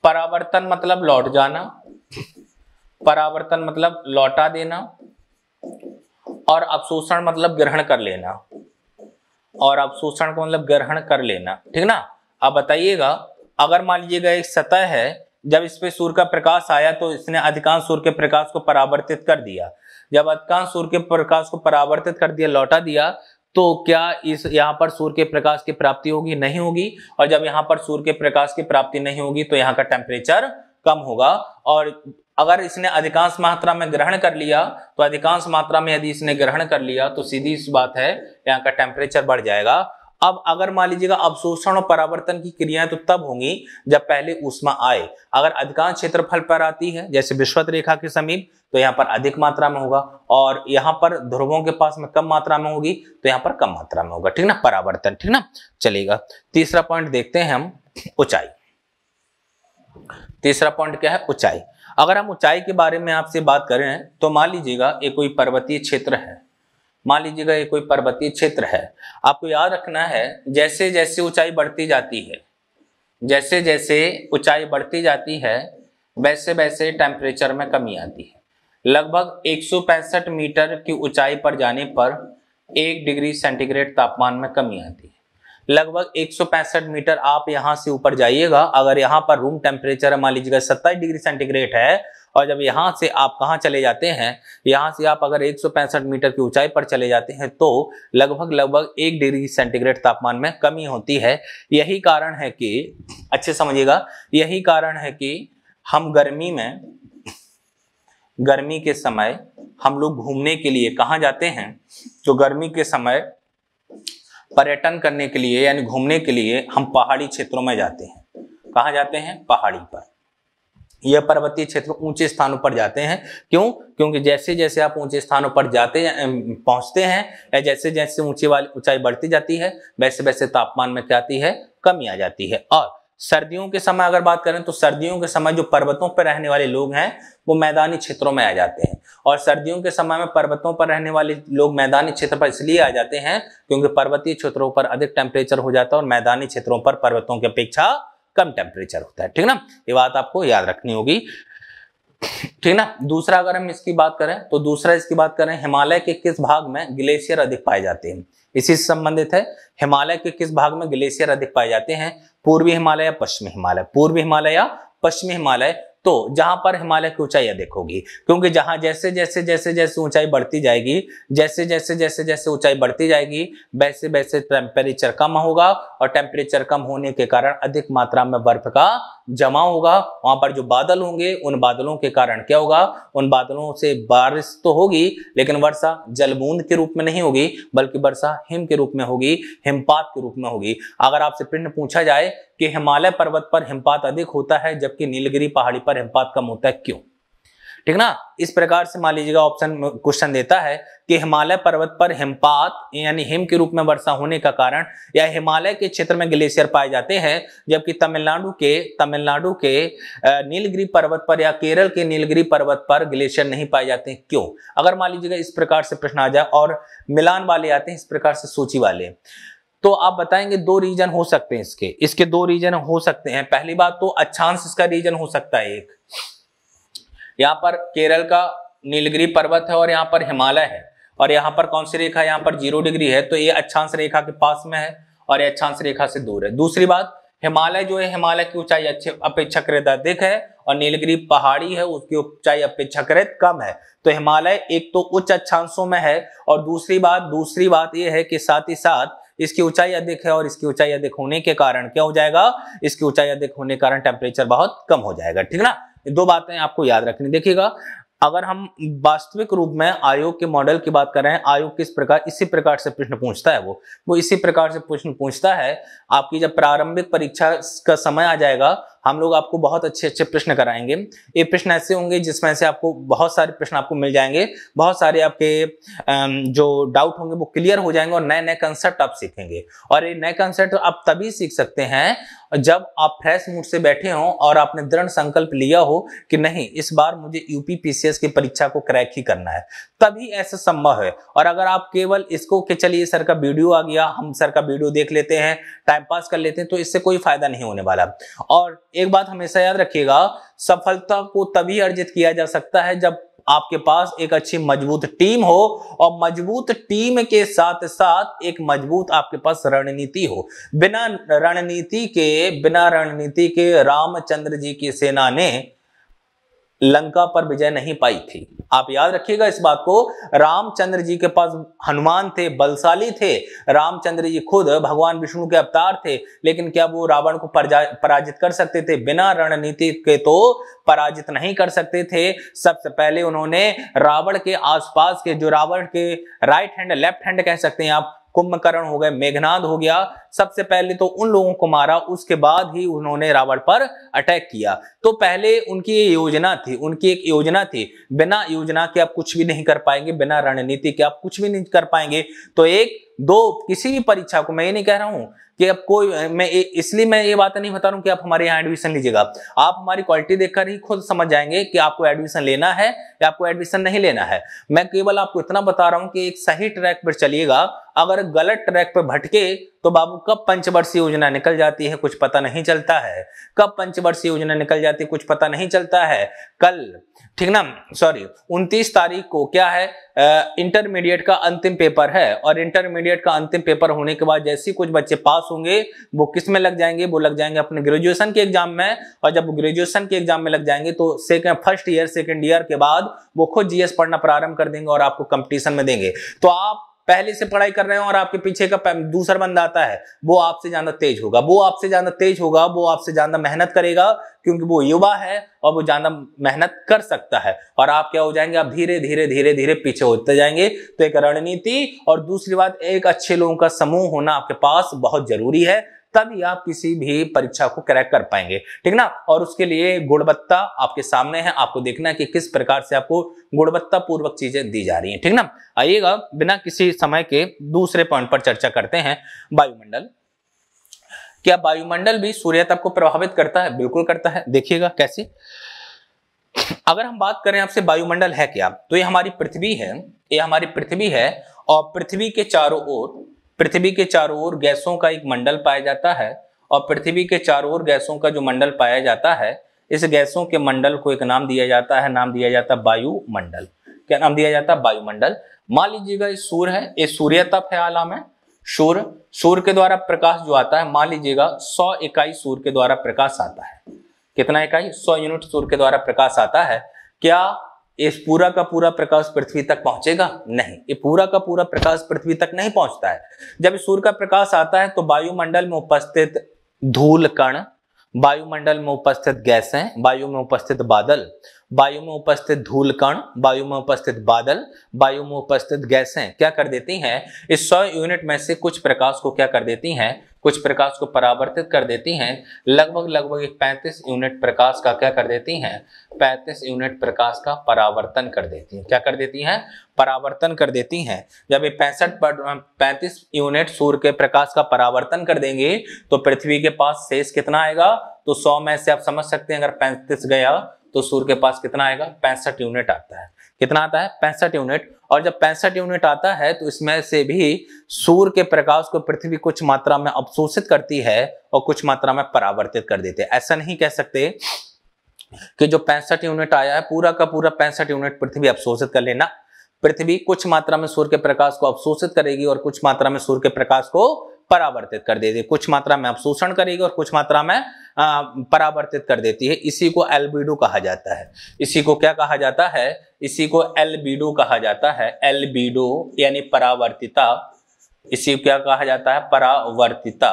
परावर्तन मतलब लौट जाना परावर्तन मतलब लौटा देना और अवशोषण मतलब ग्रहण कर लेना और अवशोषण को मतलब ग्रहण कर लेना ठीक ना अब बताइएगा अगर मान लीजिएगा एक सतह है जब इस पे सूर्य का प्रकाश आया तो इसने अधिकांश सूर्य के प्रकाश को परावर्तित कर दिया जब अधिकांश सूर्य के प्रकाश को परावर्तित कर दिया लौटा दिया तो क्या इस यहाँ पर सूर्य के प्रकाश की प्राप्ति होगी नहीं होगी और जब यहाँ पर सूर्य के प्रकाश की प्राप्ति नहीं होगी तो यहाँ का टेम्परेचर कम होगा और अगर इसने अधिकांश मात्रा में ग्रहण कर लिया तो अधिकांश मात्रा में यदि इसने ग्रहण कर लिया तो सीधी इस बात है यहाँ का टेम्परेचर बढ़ जाएगा अब अगर मान लीजिएगा अवशोषण और परावर्तन की क्रियाएं तो तब होंगी जब पहले उष्मा आए अगर अधिकांश क्षेत्रफल पर आती है जैसे विश्वत रेखा के समीप तो यहाँ पर अधिक मात्रा में होगा और यहाँ पर ध्रुवों के पास में कम मात्रा में होगी तो यहाँ पर कम मात्रा में होगा ठीक ना परावर्तन ठीक ना चलेगा तीसरा पॉइंट देखते हैं हम ऊंचाई तीसरा पॉइंट क्या है ऊंचाई अगर हम ऊंचाई के बारे में आपसे बात करें तो मान लीजिएगा ये कोई पर्वतीय क्षेत्र है मान लीजिएगा ये कोई पर्वतीय क्षेत्र है आपको याद रखना है जैसे जैसे ऊंचाई बढ़ती जाती है जैसे जैसे ऊंचाई बढ़ती जाती है वैसे वैसे टेम्परेचर में कमी आती है लगभग एक मीटर की ऊंचाई पर जाने पर एक डिग्री सेंटीग्रेड तापमान में कमी आती है लगभग एक मीटर आप यहाँ से ऊपर जाइएगा अगर यहाँ पर रूम टेम्परेचर मान लीजिएगा सत्ताईस डिग्री सेंटीग्रेड है और जब यहाँ से आप कहाँ चले जाते हैं यहाँ से आप अगर एक मीटर की ऊंचाई पर चले जाते हैं तो लगभग लगभग एक डिग्री सेंटीग्रेड तापमान में कमी होती है यही कारण है कि अच्छे समझिएगा यही कारण है कि हम गर्मी में गर्मी के समय हम लोग घूमने के लिए कहाँ जाते हैं तो गर्मी के समय पर्यटन करने के लिए यानी घूमने के लिए हम पहाड़ी क्षेत्रों में जाते हैं कहाँ जाते हैं पहाड़ी पर यह पर्वतीय क्षेत्र ऊंचे स्थानों पर जाते हैं क्यों क्योंकि जैसे जैसे आप ऊंचे स्थानों पर जाते पहुंचते हैं या जैसे जैसे ऊंची वाली ऊंचाई बढ़ती जाती है वैसे वैसे तापमान में क्या आती है कमी आ जाती है और सर्दियों के समय अगर बात करें तो सर्दियों के समय जो पर्वतों पर रहने वाले लोग हैं वो मैदानी क्षेत्रों में आ जाते हैं और सर्दियों के समय में पर्वतों पर रहने वाले लोग मैदानी क्षेत्र पर इसलिए आ जाते हैं क्योंकि पर्वतीय क्षेत्रों पर अधिक टेम्परेचर हो जाता है और मैदानी क्षेत्रों पर पर्वतों की अपेक्षा कम टेम्परेचर होता है ठीक ना ये बात आपको याद रखनी होगी ठीक ना दूसरा अगर हम इसकी बात करें तो दूसरा इसकी बात करें हिमालय के किस भाग में ग्लेशियर अधिक पाए जाते हैं इसी से संबंधित है हिमालय के किस भाग में ग्लेशियर अधिक पाए जाते हैं पूर्वी हिमालय पश्चिमी हिमालय पूर्वी हिमालय या पश्चिमी हिमालय तो जहां पर हिमालय की ऊंचाई अधिक होगी क्योंकि जहां जैसे जैसे जैसे जैसे ऊंचाई बढ़ती जाएगी जैसे जैसे जैसे जैसे ऊंचाई बढ़ती जाएगी वैसे वैसे टेम्परेचर कम होगा और टेम्परेचर कम होने के कारण अधिक मात्रा में बर्फ का जमा होगा वहां पर जो बादल होंगे उन बादलों के कारण क्या होगा उन बादलों से बारिश तो होगी लेकिन वर्षा जलबूंद के रूप में नहीं होगी बल्कि वर्षा हिम के रूप में होगी हिमपात के रूप में होगी अगर आपसे प्रश्न पूछा जाए कि हिमालय पर्वत पर हिमपात अधिक होता है जबकि नीलगिरी पहाड़ी पर हिमपात कम होता है क्यों ठीक ना इस प्रकार से मान लीजिएगा ऑप्शन क्वेश्चन देता है कि हिमालय पर्वत पर हिमपात यानी हिम के रूप में वर्षा होने का कारण या हिमालय के क्षेत्र में ग्लेशियर पाए जाते हैं जबकि तमिलनाडु के तमिलनाडु के नीलगिरी पर्वत पर या केरल के नीलगिरी पर्वत पर ग्लेशियर नहीं पाए जाते हैं क्यों अगर मान लीजिएगा इस प्रकार से प्रश्न आ जाए और मिलान वाले आते हैं इस प्रकार से सूची वाले तो आप बताएंगे दो रीजन हो सकते हैं इसके इसके दो रीजन हो सकते हैं पहली बात तो अच्छांश इसका रीजन हो सकता है एक यहाँ पर केरल का नीलगिरी पर्वत है और यहाँ पर हिमालय है और यहाँ पर कौन सी रेखा यहाँ पर जीरो डिग्री है तो ये अच्छांश रेखा के पास में है और ये अच्छांश रेखा से दूर है दूसरी बात हिमालय जो है हिमालय की ऊंचाई अच्छे अपेक्षाकृत अधिक है और नीलगिरी पहाड़ी है उसकी ऊंचाई अपेक्षाकृत कम है तो हिमालय एक तो उच्च अच्छांशों में है और दूसरी बात दूसरी बात यह है कि साथ ही साथ इसकी ऊंचाई अधिक है और इसकी ऊंचाई अधिक होने के कारण क्या हो जाएगा इसकी ऊंचाई अधिक होने के कारण टेम्परेचर बहुत कम हो जाएगा ठीक ना ये दो बातें आपको याद रखनी देखिएगा अगर हम वास्तविक रूप में आयोग के मॉडल की बात करें आयोग किस प्रकार इसी प्रकार से प्रश्न पूछता है वो वो इसी प्रकार से प्रश्न पूछता है आपकी जब प्रारंभिक परीक्षा का समय आ जाएगा हम लोग आपको बहुत अच्छे अच्छे प्रश्न कराएंगे ये प्रश्न ऐसे होंगे जिसमें से आपको बहुत सारे प्रश्न आपको मिल जाएंगे बहुत सारे आपके जो डाउट होंगे वो क्लियर हो जाएंगे और नए नए कंसेप्ट आप सीखेंगे और ये नए कंसेप्ट आप तभी सीख सकते हैं जब आप फ्रेश मूड से बैठे हों और आपने दृढ़ संकल्प लिया हो कि नहीं इस बार मुझे यूपी पीसीएस की परीक्षा को क्रैक ही करना है तभी ऐसा संभव है और अगर आप केवल इसको कि चलिए सर का वीडियो आ गया हम सर का वीडियो देख लेते हैं टाइम पास कर लेते हैं तो इससे कोई फायदा नहीं होने वाला और एक बात हमेशा याद रखिएगा सफलता को तभी अर्जित किया जा सकता है जब आपके पास एक अच्छी मजबूत टीम हो और मजबूत टीम के साथ साथ एक मजबूत आपके पास रणनीति हो बिना रणनीति के बिना रणनीति के रामचंद्र जी की सेना ने लंका पर विजय नहीं पाई थी आप याद रखिएगा इस बात को रामचंद्र जी के पास हनुमान थे बलशाली थे रामचंद्र जी खुद भगवान विष्णु के अवतार थे लेकिन क्या वो रावण को पराजित कर सकते थे बिना रणनीति के तो पराजित नहीं कर सकते थे सबसे पहले उन्होंने रावण के आसपास के जो रावण के राइट हैंड लेफ्ट हैंड कह सकते हैं आप कुंभकर्ण हो गए मेघनाद हो गया सबसे पहले तो उन लोगों को मारा उसके बाद ही उन्होंने रावण पर अटैक किया तो पहले उनकी योजना थी उनकी एक योजना थी बिना योजना के आप कुछ भी नहीं कर पाएंगे बिना रणनीति के आप कुछ भी नहीं कर पाएंगे तो एक दो किसी भी परीक्षा को मैं ये नहीं कह रहा हूँ कि अब कोई मैं इसलिए मैं ये बात नहीं बता रहा हूँ कि आप हमारे यहाँ एडमिशन लीजिएगा आप हमारी क्वालिटी देखकर ही खुद समझ जाएंगे कि आपको एडमिशन लेना है या आपको एडमिशन नहीं लेना है मैं केवल आपको इतना बता रहा हूँ कि एक सही ट्रैक पर चलिएगा अगर गलत ट्रैक पर भटके तो बाबू कब पंचवर्षीय योजना निकल जाती है कुछ पता नहीं चलता है कब पंचवर्षीय योजना निकल जाती है कुछ पता नहीं चलता है कल ठीक ना सॉरी उनतीस तारीख को क्या है इंटरमीडिएट का अंतिम पेपर है और इंटरमीडिएट का अंतिम पेपर होने के बाद जैसे कुछ बच्चे पास होंगे वो किस में लग जाएंगे वो लग जाएंगे अपने ग्रेजुएशन के एग्जाम में और जब ग्रेजुएशन के एग्जाम में लग जाएंगे तो second first year second year के बाद वो खुद जीएस पढ़ना प्रारंभ कर देंगे और आपको कंपटीशन में देंगे तो आप पहले से पढ़ाई कर रहे हो और आपके पीछे का दूसरा बंदा आता है वो आपसे ज्यादा तेज होगा वो आपसे ज्यादा तेज होगा वो आपसे ज्यादा मेहनत करेगा क्योंकि वो युवा है और वो ज्यादा मेहनत कर सकता है और आप क्या हो जाएंगे आप धीरे धीरे धीरे धीरे पीछे होते जाएंगे तो एक रणनीति और दूसरी बात एक अच्छे लोगों का समूह होना आपके पास बहुत जरूरी है तभी आप किसी भी परीक्षा को क्रैक कर पाएंगे ठीक ना और उसके लिए गुणवत्ता आपके सामने है आपको देखना है कि किस प्रकार से आपको गुणवत्ता पूर्वक चीजें दी जा रही है ठीक ना आइएगा बिना किसी समय के दूसरे पॉइंट पर चर्चा करते हैं वायुमंडल क्या वायुमंडल भी सूर्यताप को प्रभावित करता है बिल्कुल करता है देखिएगा कैसे अगर हम बात करें आपसे वायुमंडल है क्या तो ये हमारी पृथ्वी है ये हमारी पृथ्वी है और पृथ्वी के चारों ओर पृथ्वी के चारों ओर गैसों का एक मंडल पाया जाता है और पृथ्वी के चारों ओर गैसों का जो मंडल पाया जाता है इस गैसों के मंडल को एक नाम दिया जाता है नाम दिया जाता है वायुमंडल क्या नाम दिया जाता है वायुमंडल मान लीजिएगा ये सूर्य है ये सूर्य तप है आलम है सूर्य सूर्य के द्वारा प्रकाश जो आता है मान लीजिएगा सौ इकाई सूर्य के द्वारा प्रकाश आता है कितना इकाई सौ यूनिट सूर्य के द्वारा प्रकाश आता है क्या इस पूरा का पूरा प्रकाश पृथ्वी तक पहुंचेगा नहीं ये पूरा का पूरा प्रकाश पृथ्वी तक नहीं पहुंचता है जब सूर्य का प्रकाश आता है तो वायुमंडल में उपस्थित धूल कण वायुमंडल में उपस्थित गैसें वायु में उपस्थित बादल वायु में उपस्थित धूल कण वायु में उपस्थित बादल वायु में उपस्थित गैसें क्या कर देती हैं इस सौ यूनिट में से कुछ प्रकाश को क्या कर देती हैं कुछ प्रकाश को परावर्तित कर देती हैं लगभग लगभग एक पैंतीस यूनिट प्रकाश का क्या कर देती हैं पैंतीस यूनिट प्रकाश का परावर्तन कर देती हैं क्या कर देती हैं परावर्तन कर देती हैं जब ये पैंसठ पैंतीस यूनिट सूर्य के प्रकाश का परावर्तन कर देंगे तो पृथ्वी के पास शेष कितना आएगा तो सौ में से आप समझ सकते हैं अगर पैंतीस गया तो सूर्य के पास कितना आएगा पैंसठ यूनिट आता है कितना आता है पैंसठ यूनिट और जब पैंसठ यूनिट आता है तो इसमें से भी सूर्य के प्रकाश को पृथ्वी कुछ मात्रा में अवशोषित करती है और कुछ मात्रा में परावर्तित कर देते ऐसा नहीं कह सकते कि जो पैंसठ यूनिट आया है पूरा का पूरा पैंसठ यूनिट पृथ्वी अवशोषित कर लेना पृथ्वी कुछ मात्रा में सूर्य के प्रकाश को अवशोषित करेगी और कुछ मात्रा में सूर्य के प्रकाश को परावर्तित कर देगी कुछ मात्रा में अवशोषण करेगी और कुछ मात्रा में परावर्तित कर देती है इसी को एल्बिडो कहा जाता है इसी को क्या कहा जाता है इसी को एल्बिडो कहा जाता है एल्बिडो यानी परावर्तिता इसी को क्या कहा जाता है परावर्तिता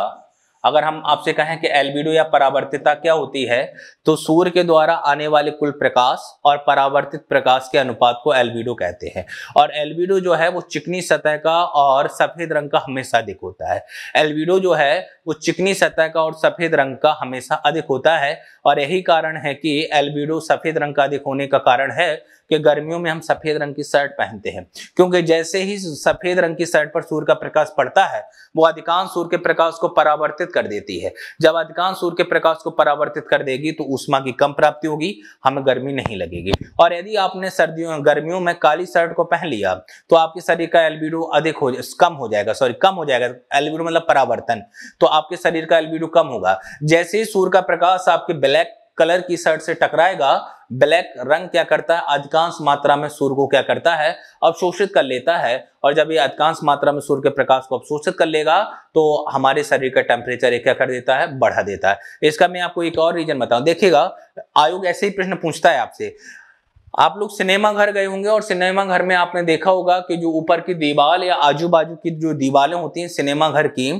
अगर हम आपसे कहें कि एल्बिडो या परावर्तिता क्या होती है तो सूर्य के द्वारा आने वाले कुल प्रकाश और परावर्तित प्रकाश के अनुपात को एल्बिडो कहते हैं और एल्बिडो जो है वो चिकनी सतह का और सफेद रंग का हमेशा अधिक होता है एल्बिडो जो है वो चिकनी सतह का और सफेद रंग का हमेशा अधिक होता है और यही कारण है कि एल्बिडो सफेद रंग का अधिक होने का कारण है कि गर्मियों में हम सफेद रंग की शर्ट पहनते हैं क्योंकि जैसे ही सफेद रंग की शर्ट पर सूर्य का प्रकाश पड़ता है वो अधिकांश सूर्य के प्रकाश को परावर्तित कर देती है जब अधिकांश सूर्य के प्रकाश को परावर्तित कर देगी तो उष्मा की कम प्राप्ति होगी हमें गर्मी नहीं लगेगी और यदि आपने सर्दियों गर्मियों में काली शर्ट को पहन लिया तो आपके शरीर का एलबीडो अधिक हो कम हो जाएगा सॉरी कम हो जाएगा एलबीडो मतलब परावर्तन तो आपके शरीर का एलबीडो कम होगा जैसे ही सूर्य का प्रकाश आपके ब्लैक कलर की शर्ट से टकराएगा ब्लैक रंग क्या करता है अधिकांश मात्रा में सूर्य को क्या करता है अवशोषित कर लेता है और जब ये अधिकांश मात्रा में सूर्य के प्रकाश को अवशोषित कर लेगा तो हमारे शरीर का टेम्परेचर क्या कर देता है बढ़ा देता है इसका मैं आपको एक और रीजन बताऊं देखिएगा आयोग ऐसे ही प्रश्न पूछता है आपसे आप लोग सिनेमा घर गए होंगे और सिनेमा घर में आपने देखा होगा कि जो ऊपर की दीवार या आजू बाजू की जो दीवारें होती हैं सिनेमा घर की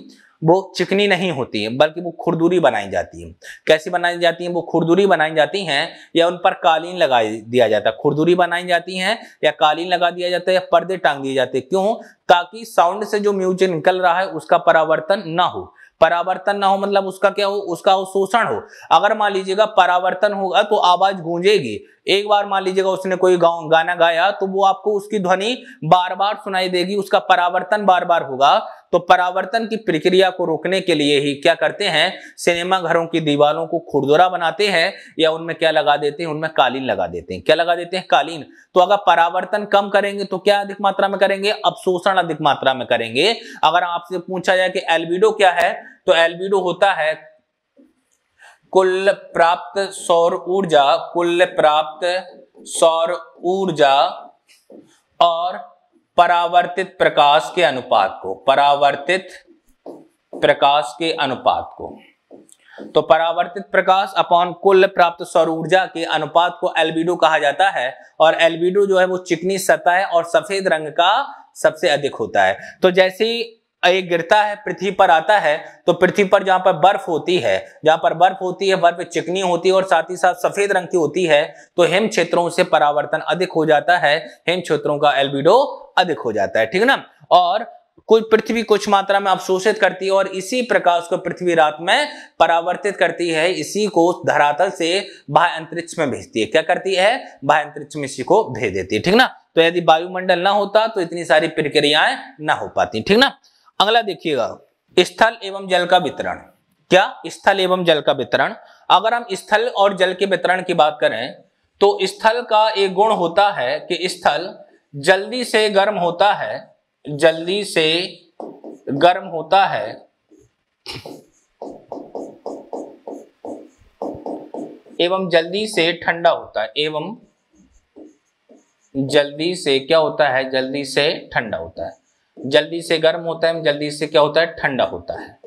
वो चिकनी नहीं होती है बल्कि वो खुरदुरी बनाई जाती है कैसी बनाई जाती है वो खुरदुरी बनाई जाती हैं या उन पर कालीन लगा दिया जाता है खुरदुरी बनाई जाती हैं या कालीन लगा दिया जाता है या पर्दे टांग दिए जाते हैं क्यों ताकि साउंड से जो म्यूजिक निकल रहा है उसका परावर्तन ना हो परावर्तन ना हो मतलब उसका क्या हो उसका हो शोषण हो अगर मान लीजिएगा परावर्तन होगा तो आवाज गूंजेगी एक बार मान लीजिएगा उसने कोई गाँव गाना गाया तो वो आपको उसकी ध्वनि बार बार सुनाई देगी उसका परावर्तन बार बार होगा तो परावर्तन की प्रक्रिया को रोकने के लिए ही क्या करते हैं सिनेमाघरों की दीवारों को खुरदुरा बनाते हैं या उनमें क्या लगा देते हैं उनमें कालीन लगा देते हैं क्या लगा देते हैं कालीन तो अगर परावर्तन कम करेंगे तो क्या अधिक मात्रा में करेंगे अवशोषण अधिक मात्रा में करेंगे अगर आपसे पूछा जाए कि एल्बिडो क्या है तो एल्बिडो होता है कुल प्राप्त सौर ऊर्जा कुल प्राप्त सौर ऊर्जा और परावर्तित प्रकाश के अनुपात को परावर्तित प्रकाश के अनुपात को तो परावर्तित प्रकाश अपॉन कुल प्राप्त सौर ऊर्जा के अनुपात को एल्बिडो कहा जाता है और एल्बिडो जो है वो चिकनी सतह और सफेद रंग का सबसे अधिक होता है तो जैसे ये गिरता है पृथ्वी पर आता है तो पृथ्वी पर जहाँ पर बर्फ होती है जहां पर बर्फ होती है बर्फ चिकनी होती है और साथ ही साथ सफेद रंग की होती है तो हिम क्षेत्रों से परावर्तन अधिक हो जाता है हिम क्षेत्रों का एल्बिडो अधिक हो जाता है ठीक है ना और कुछ पृथ्वी कुछ मात्रा में अवशोषित करती है और इसी प्रकाश को पृथ्वी रात में परावर्तित करती है इसी को धरातल से बाह्य अंतरिक्ष में भेजती है क्या करती है बाह्य अंतरिक्ष में इसी को भेज देती है ठीक ना तो यदि वायुमंडल ना होता तो इतनी सारी प्रक्रियाएं ना हो पाती ठीक ना अगला देखिएगा स्थल एवं जल का वितरण क्या स्थल एवं जल का वितरण अगर हम स्थल और जल के वितरण की बात करें तो स्थल का एक गुण होता है कि स्थल जल्दी से गर्म होता है जल्दी से गर्म होता है एवं जल्दी से ठंडा होता है एवं जल्दी से क्या होता है जल्दी से ठंडा होता है जल्दी से गर्म होता है जल्दी से क्या होता है ठंडा होता है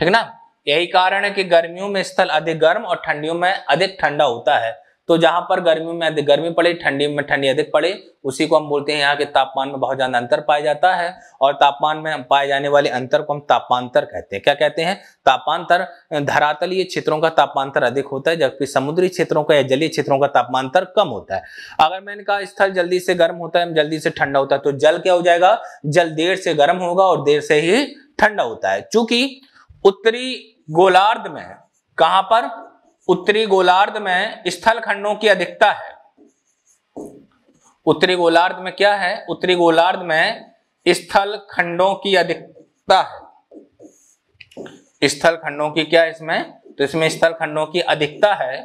ठीक ना यही कारण है कि गर्मियों में स्थल अधिक गर्म और ठंडियों में अधिक ठंडा होता है तो जहां पर गर्मी में अधिक गर्मी पड़े ठंडी में ठंडी अधिक पड़े उसी को हम बोलते हैं यहाँ के तापमान में बहुत ज्यादा अंतर पाया जाता है और तापमान में पाए जाने वाले अंतर को हम तापांतर कहते हैं क्या कहते हैं तापांतर धरातलीय क्षेत्रों का तापांतर अधिक होता है जबकि समुद्री क्षेत्रों का या जलीय क्षेत्रों का तापमांतर कम होता है अगर मैंने कहा स्थल जल्दी से गर्म होता है जल्दी से ठंडा होता है तो जल क्या हो जाएगा जल देर से गर्म होगा और देर से ही ठंडा होता है चूंकि उत्तरी गोलार्ध में कहां पर उत्तरी गोलार्ध में स्थल खंडों की अधिकता है उत्तरी गोलार्ध में क्या है उत्तरी गोलार्ध में स्थल खंडों की अधिकता है स्थल खंडों की क्या इसमें तो इसमें स्थल खंडों की अधिकता है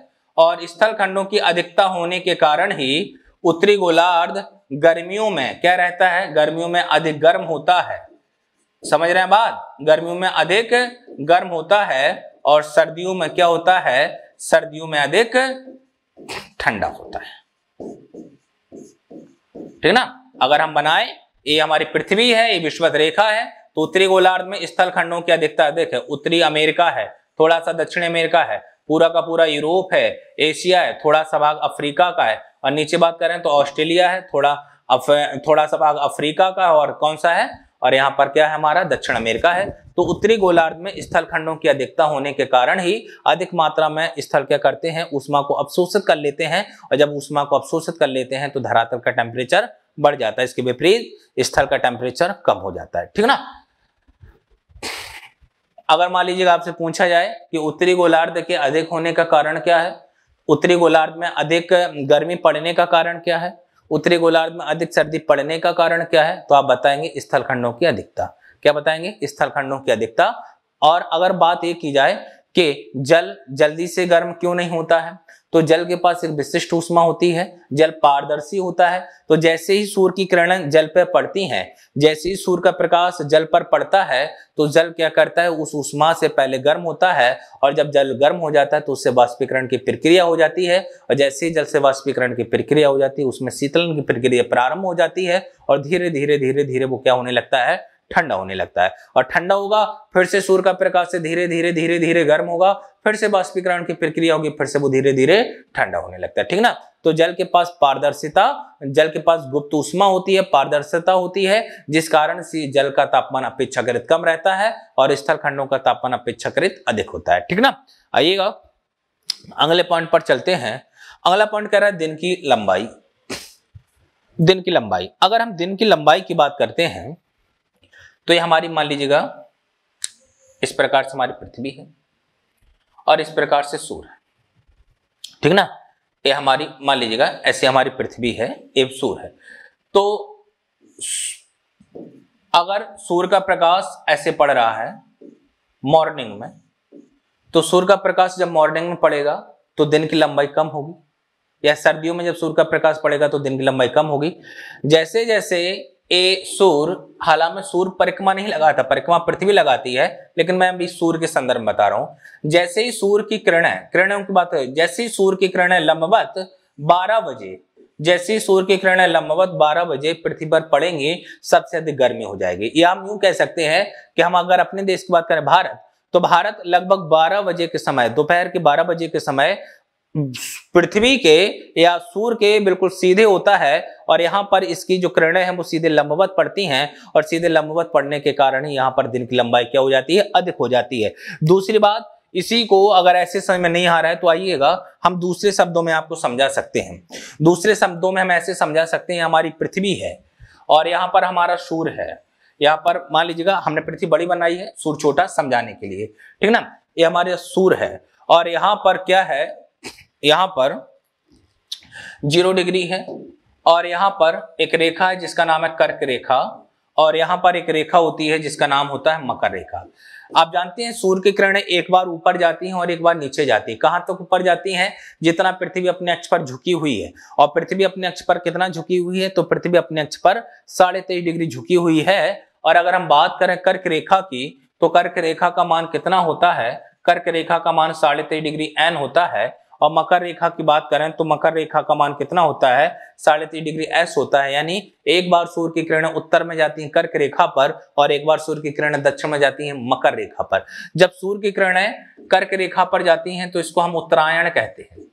और स्थल खंडों की अधिकता होने के कारण ही उत्तरी गोलार्ध गर्मियों में क्या रहता है गर्मियों में अधिक गर्म होता है समझ रहे हैं बात गर्मियों में अधिक गर्म होता है और सर्दियों में क्या होता है सर्दियों में अधिक ठंडा होता है ठीक ना अगर हम बनाए ये हमारी पृथ्वी है ये विश्वत रेखा है तो उत्तरी गोलार्ध में स्थल खंडों की अधिकता अधिक है उत्तरी अमेरिका है थोड़ा सा दक्षिण अमेरिका है पूरा का पूरा यूरोप है एशिया है थोड़ा सा भाग अफ्रीका का है और नीचे बात करें तो ऑस्ट्रेलिया है थोड़ा अफ, थोड़ा सा भाग अफ्रीका का और कौन सा है और यहाँ पर क्या है हमारा दक्षिण अमेरिका है तो उत्तरी गोलार्ध में स्थल खंडों की अधिकता होने के कारण ही अधिक मात्रा में स्थल क्या करते हैं उष्मा को अवशोषित कर लेते हैं और जब उष्मा को अवशोषित कर लेते हैं तो धरातल का टेम्परेचर बढ़ जाता है इसके विपरीत स्थल का टेम्परेचर कम हो जाता है ठीक ना अगर मान लीजिएगा आपसे पूछा जाए कि उत्तरी गोलार्ध के अधिक होने का कारण क्या है उत्तरी गोलार्ध में अधिक गर्मी पड़ने का कारण क्या है उत्तरी गोलार्ध में अधिक सर्दी पड़ने का कारण क्या है तो आप बताएंगे स्थलखंडों की अधिकता क्या बताएंगे स्थलखंडों की अधिकता और अगर बात ये की जाए कि जल जल्दी से गर्म क्यों नहीं होता है तो जल के पास एक विशिष्ट उष्मा होती है जल पारदर्शी होता है तो जैसे ही सूर्य की किरण जल पर पड़ती हैं जैसे ही सूर्य का प्रकाश जल पर पड़ता है तो जल क्या करता है उस उष्मा से पहले गर्म होता है और जब जल गर्म हो जाता है तो उससे वाष्पीकरण की प्रक्रिया हो जाती है और जैसे ही जल से वाष्पीकरण की प्रक्रिया हो जाती है उसमें शीतलन की प्रक्रिया प्रारंभ हो जाती है और धीरे धीरे धीरे धीरे वो क्या होने लगता है ठंडा होने लगता है और ठंडा होगा फिर से सूर्य का प्रकाश से धीरे धीरे धीरे धीरे गर्म होगा फिर से बाष्पीकरण की प्रक्रिया होगी फिर से वो धीरे धीरे ठंडा होने लगता है ठीक ना तो जल के पास पारदर्शिता जल के पास गुप्त उष्मा होती है पारदर्शिता होती है जिस कारण से जल का तापमान अपेक्षाकृत कम रहता है और स्थल खंडों का तापमान अपेक्षाकृत अधिक होता है ठीक ना आइएगा अगले पॉइंट पर चलते हैं अगला पॉइंट कह रहा है दिन की लंबाई दिन की लंबाई अगर हम दिन की लंबाई की बात करते हैं तो ये हमारी मान लीजिएगा इस प्रकार से हमारी पृथ्वी है और इस प्रकार से सूर्य है ठीक ना ये हमारी मान लीजिएगा ऐसे हमारी पृथ्वी है एवं सूर्य है तो अगर सूर्य का प्रकाश ऐसे पड़ रहा है मॉर्निंग में तो सूर्य का प्रकाश जब मॉर्निंग में पड़ेगा तो दिन की लंबाई कम होगी या सर्दियों में जब सूर्य का प्रकाश पड़ेगा तो दिन की लंबाई कम होगी जैसे जैसे ए सूर हालांकि मैं सूर परिक्रमा नहीं लगाता परिक्रमा पृथ्वी लगाती है लेकिन मैं अभी सूर्य के संदर्भ में बता रहा हूं जैसे ही सूर्य की है किरणों की बात जैसे ही सूर्य की किरण है लंबवत 12 बजे जैसे ही सूर्य की है लंबवत 12 बजे पृथ्वी पर पड़ेंगी सबसे अधिक गर्मी हो जाएगी या हम यूं कह सकते हैं कि हम अगर अपने देश की बात करें भारत तो भारत लगभग बारह बजे के समय दोपहर के बारह बजे के समय पृथ्वी के या सूर्य के बिल्कुल सीधे होता है और यहाँ पर इसकी जो किरणें हैं वो सीधे लंबवत पड़ती हैं और सीधे लंबवत पड़ने के कारण ही यहाँ पर दिन की लंबाई क्या हो जाती है अधिक हो जाती है दूसरी बात इसी को अगर ऐसे समझ में नहीं आ रहा है तो आइएगा हम दूसरे शब्दों में आपको समझा सकते हैं दूसरे शब्दों में हम ऐसे समझा सकते हैं हमारी पृथ्वी है और यहाँ पर हमारा सूर्य है यहाँ पर मान लीजिएगा हमने पृथ्वी बड़ी बनाई है सूर्य छोटा समझाने के लिए ठीक ना ये हमारे सूर्य है और यहाँ पर क्या है यहां पर जीरो डिग्री है और यहां पर एक रेखा है जिसका नाम है कर्क रेखा और यहां पर एक रेखा होती है जिसका नाम होता है मकर रेखा आप जानते हैं सूर्य की किरणें एक बार ऊपर जाती हैं और एक बार नीचे जाती है कहां तक तो ऊपर जाती हैं जितना पृथ्वी अपने अक्ष पर झुकी हुई है और पृथ्वी अपने अक्ष पर कितना झुकी हुई है तो पृथ्वी अपने अक्ष पर साढ़े तेईस डिग्री झुकी हुई है और अगर हम बात करें कर्क रेखा की तो कर्क रेखा का मान कितना होता है कर्क रेखा का मान साढ़े तेईस डिग्री एन होता है और मकर रेखा की बात करें तो मकर रेखा का मान कितना होता है साढ़े तीन डिग्री एस होता है यानी एक बार सूर्य की किरण उत्तर में जाती है कर्क रेखा पर और एक बार सूर्य की किरण दक्षिण में जाती है मकर रेखा पर जब सूर्य की किरणें कर्क रेखा पर जाती हैं तो इसको हम उत्तरायण कहते हैं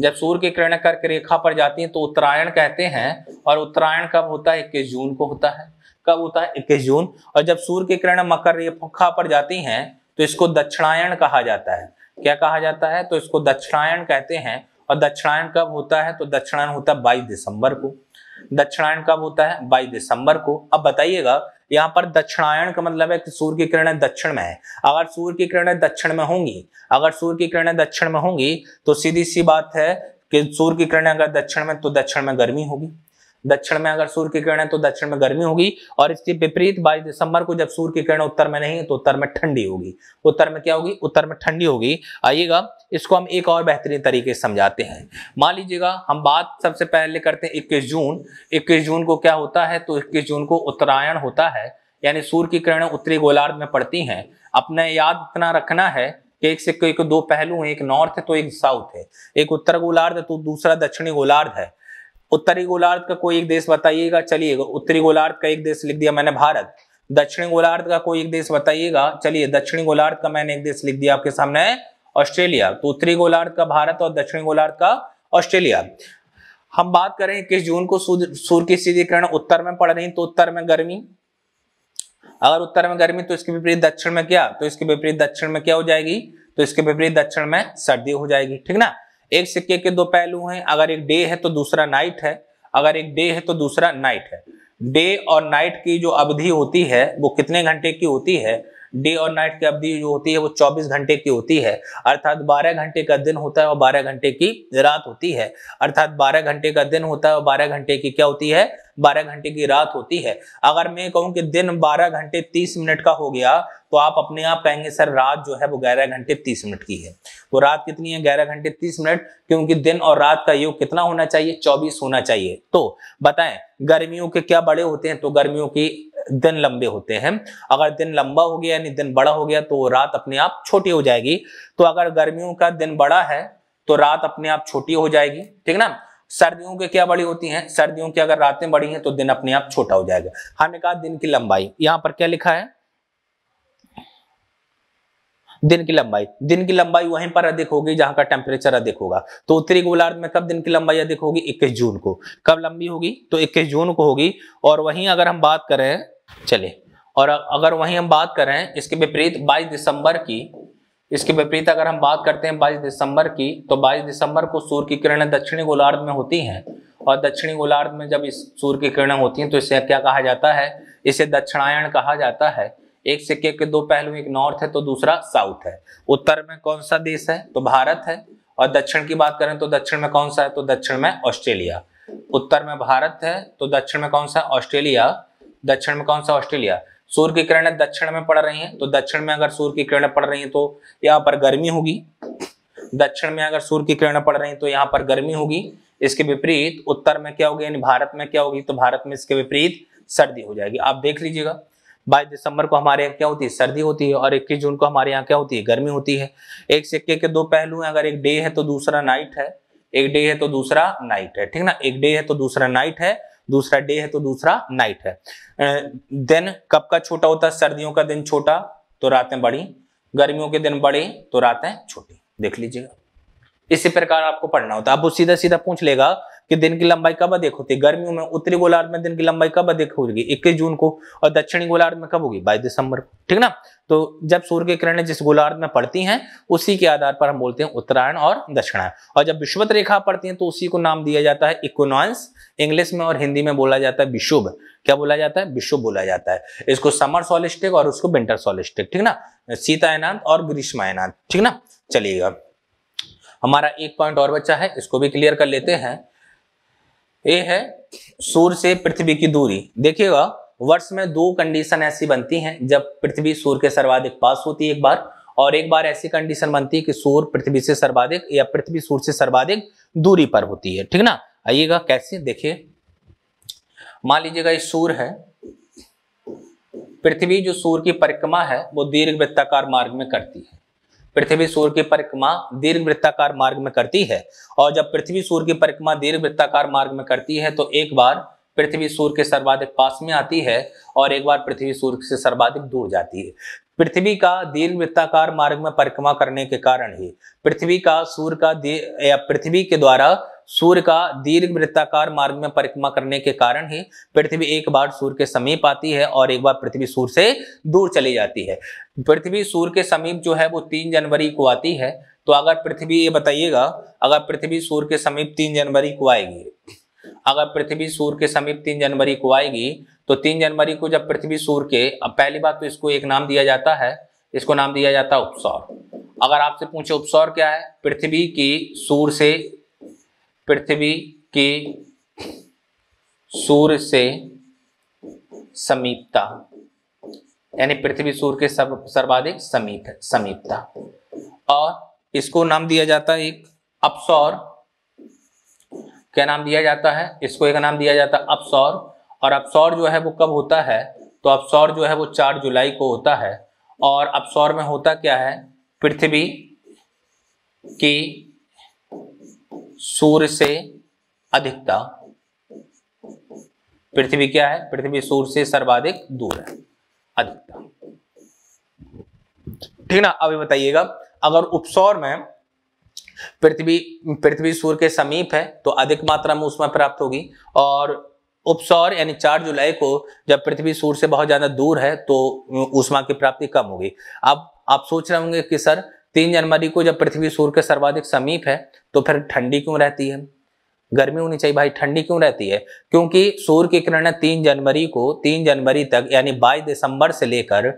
जब सूर्य की किरण कर्क रेखा पर जाती है तो उत्तरायण कहते हैं और उत्तरायण कब होता है इक्कीस जून को होता है कब होता है इक्कीस जून और जब सूर्य की किरण मकर रेखा पर जाती हैं तो इसको दक्षिणायण कहा जाता है क्या कहा जाता है तो इसको दक्षिणायन कहते हैं और दक्षिणायन कब होता है तो दक्षिणायन होता है बाईस दिसंबर को दक्षिणायन कब होता है बाईस दिसंबर को अब बताइएगा यहाँ पर दक्षिणायन का मतलब है कि सूर्य की किरणें दक्षिण में है अगर सूर्य की किरणें दक्षिण में होंगी अगर सूर्य की किरणें दक्षिण में होंगी तो सीधी सी बात है कि सूर्य की किरणें अगर दक्षिण में तो दक्षिण में गर्मी होगी दक्षिण में अगर सूर्य की किरण है तो दक्षिण में गर्मी होगी और इसके विपरीत बाईस दिसंबर को जब सूर्य की किरण उत्तर में नहीं है तो उत्तर में ठंडी होगी उत्तर में क्या होगी उत्तर में ठंडी होगी आइएगा इसको हम एक और बेहतरीन तरीके से समझाते हैं मान लीजिएगा हम बात सबसे पहले करते हैं इक्कीस जून इक्कीस जून को क्या होता है तो इक्कीस जून को उत्तरायण होता है यानी सूर्य की किरणें उत्तरी गोलार्ध में पड़ती हैं अपने याद इतना रखना है कि एक सिक्के एक दो पहलू हैं एक नॉर्थ है तो एक साउथ है एक उत्तर गोलार्ध है तो दूसरा दक्षिणी गोलार्ध है उत्तरी गोलार्ध का कोई एक देश बताइएगा चलिएगा उत्तरी गोलार्ध का एक देश लिख दिया मैंने भारत दक्षिणी गोलार्ध का कोई एक देश बताइएगा चलिए दक्षिणी गोलार्ध का मैंने एक देश लिख दिया आपके सामने ऑस्ट्रेलिया तो उत्तरी गोलार्ध का भारत और दक्षिणी गोलार्ध का ऑस्ट्रेलिया हम बात करें इक्कीस जून को सूर्य की सीधी किरण उत्तर में पड़ रही तो उत्तर में गर्मी अगर उत्तर में गर्मी तो इसके विपरीत दक्षिण में क्या तो इसके विपरीत दक्षिण में क्या हो जाएगी तो इसके विपरीत दक्षिण में सर्दी हो जाएगी ठीक ना एक सिक्के के दो पहलू हैं अगर एक डे है तो दूसरा नाइट है अगर एक डे है तो दूसरा नाइट है डे और नाइट की जो अवधि होती है वो कितने घंटे की होती है डे और नाइट की अवधि जो होती है वो 24 घंटे की होती है अर्थात 12 घंटे का दिन होता है और 12 घंटे की रात होती है अर्थात 12 घंटे का दिन होता है और 12 घंटे की क्या होती है 12 घंटे की रात होती है अगर मैं कहूं कि दिन 12 घंटे 30 मिनट का हो गया तो आप अपने आप कहेंगे सर रात जो है वो ग्यारह घंटे 30 मिनट की है तो रात कितनी है ग्यारह घंटे 30 मिनट क्योंकि दिन और रात का योग कितना होना चाहिए 24 होना चाहिए तो बताएं गर्मियों के क्या बड़े होते हैं तो गर्मियों की दिन लंबे होते हैं अगर दिन लंबा हो गया यानी दिन बड़ा हो गया तो रात अपने आप छोटी हो जाएगी तो अगर गर्मियों का दिन बड़ा है तो रात अपने आप छोटी हो जाएगी ठीक ना सर्दियों के क्या बड़ी होती हैं सर्दियों की अगर रातें बड़ी हैं तो दिन अपने आप छोटा हो जाएगा हमने कहा दिन की लंबाई यहां पर क्या लिखा है दिन की लंबाई दिन की लंबाई वहीं पर अधिक होगी जहां का टेम्परेचर अधिक होगा तो उत्तरी गोलार्ध में कब दिन की लंबाई अधिक होगी 21 जून को कब लंबी होगी तो 21 जून को होगी और वहीं अगर हम बात करें चलिए और अगर वहीं हम बात करें इसके विपरीत 22 दिसंबर की इसके विपरीत अगर हम बात करते हैं 22 दिसंबर की तो 22 दिसंबर को सूर्य की किरणें दक्षिणी गोलार्ध में होती हैं और दक्षिणी गोलार्ध में जब इस सूर्य की किरणें होती हैं तो इसे क्या कहा जाता है इसे दक्षिणायन कहा जाता है एक सिक्के के दो पहलू एक नॉर्थ है तो दूसरा साउथ है उत्तर में कौन सा देश है तो भारत है और दक्षिण की बात करें तो दक्षिण में कौन सा है तो दक्षिण में ऑस्ट्रेलिया उत्तर में भारत है तो दक्षिण में कौन सा ऑस्ट्रेलिया दक्षिण में कौन सा ऑस्ट्रेलिया सूर्य की किरणें दक्षिण में पड़ रही हैं तो दक्षिण में अगर सूर्य की किरणें पड़ रही हैं तो यहाँ पर गर्मी होगी दक्षिण में अगर सूर्य की किरणें पड़ रही हैं तो यहाँ पर गर्मी होगी इसके विपरीत उत्तर में क्या होगी यानी भारत में क्या होगी तो भारत में इसके विपरीत सर्दी हो जाएगी आप देख लीजिएगा बाईस दिसंबर को हमारे यहाँ क्या होती है सर्दी होती है और इक्कीस जून को हमारे यहाँ क्या होती है गर्मी होती है एक सिक्के के दो पहलू हैं अगर एक डे है तो दूसरा नाइट है एक डे है तो दूसरा नाइट है ठीक ना एक डे है तो दूसरा नाइट है दूसरा डे है तो दूसरा नाइट है दिन कब का छोटा होता है सर्दियों का दिन छोटा तो रातें बड़ी गर्मियों के दिन बड़े तो रातें छोटी देख लीजिएगा इसी प्रकार आपको पढ़ना होता है आपको सीधा सीधा पूछ लेगा कि दिन की लंबाई कब अधिक होती है गर्मियों में उत्तरी गोलार्ध में दिन की लंबाई कब अधिक होगी इक्कीस जून को और दक्षिणी गोलार्ध में कब होगी बाईस दिसंबर को ठीक ना तो जब सूर्य की किरणें जिस गोलार्ध में पड़ती हैं उसी के आधार पर हम बोलते हैं उत्तरायण और दक्षिणायण और जब विश्वत रेखा पड़ती है तो उसी को नाम दिया जाता है इकोनॉन्स इंग्लिश में और हिंदी में बोला जाता है विशुभ क्या बोला जाता है विशुभ बोला जाता है इसको समर सोलिस्टिक और उसको विंटर सोलिस्टिक ठीक ना शीतायनांत और ग्रीष्मायनांत ठीक ना चलिएगा हमारा एक पॉइंट और बच्चा है इसको भी क्लियर कर लेते हैं ये है सूर्य से पृथ्वी की दूरी देखिएगा वर्ष में दो कंडीशन ऐसी बनती हैं जब पृथ्वी सूर्य के सर्वाधिक पास होती है एक बार और एक बार ऐसी कंडीशन बनती है कि सूर्य पृथ्वी से सर्वाधिक या पृथ्वी सूर्य से सर्वाधिक दूरी पर होती है ठीक ना आइएगा कैसे देखिए मान लीजिएगा ये सूर्य है पृथ्वी जो सूर्य की परिक्रमा है वो दीर्घ वृत्ताकार मार्ग में करती है पृथ्वी सूर्य की परिक्रमा दीर्घ वृत्ताकार मार्ग में करती है और जब पृथ्वी सूर्य की परिक्रमा दीर्घ वृत्ताकार मार्ग में करती है तो एक बार पृथ्वी सूर्य के सर्वाधिक पास में आती है और एक बार पृथ्वी सूर्य से सर्वाधिक दूर जाती है पृथ्वी का दीर्घ वृत्ताकार मार्ग में परिक्रमा करने के कारण ही पृथ्वी का सूर्य का या पृथ्वी के द्वारा सूर्य का दीर्घ वृत्ताकार मार्ग में परिक्रमा करने के कारण ही पृथ्वी एक बार सूर्य के समीप आती है और एक बार पृथ्वी सूर्य से दूर चली जाती है पृथ्वी सूर्य के समीप जो है वो तीन जनवरी को आती है तो अगर पृथ्वी ये बताइएगा अगर पृथ्वी सूर्य के समीप तीन जनवरी को आएगी अगर पृथ्वी सूर्य के समीप तीन जनवरी को आएगी तो तीन जनवरी को जब पृथ्वी सूर्य के अब पहली बात तो इसको एक नाम दिया जाता है इसको नाम दिया जाता है उपसौर अगर आपसे पूछे उपसौर क्या है पृथ्वी की सूर्य से पृथ्वी के सूर्य से समीपता यानी पृथ्वी सूर्य के सब सर्वाधिक समीप समीपता और इसको नाम दिया जाता है एक अपसौर क्या नाम दिया जाता है इसको एक नाम दिया जाता है अपसौर और अपसौर जो है वो कब होता है तो अपसौर जो है वो चार जुलाई को होता है और अपसौर में होता क्या है पृथ्वी की सूर्य से अधिकता पृथ्वी क्या है पृथ्वी सूर्य से सर्वाधिक दूर है अधिकता ठीक ना अभी बताइएगा अगर उपसौर में पृथ्वी पृथ्वी सूर्य के समीप है तो अधिक मात्रा में उसमें प्राप्त होगी और उपसौर यानी चार जुलाई को जब पृथ्वी सूर्य से बहुत ज्यादा दूर है तो उष्मा की प्राप्ति कम होगी अब आप सोच रहे होंगे कि सर तीन जनवरी को जब पृथ्वी सूर्य के सर्वाधिक समीप है तो फिर ठंडी क्यों रहती है गर्मी होनी चाहिए भाई ठंडी क्यों रहती है क्योंकि सूर्य की किरण तीन जनवरी को तीन जनवरी तक यानी बाईस दिसंबर से लेकर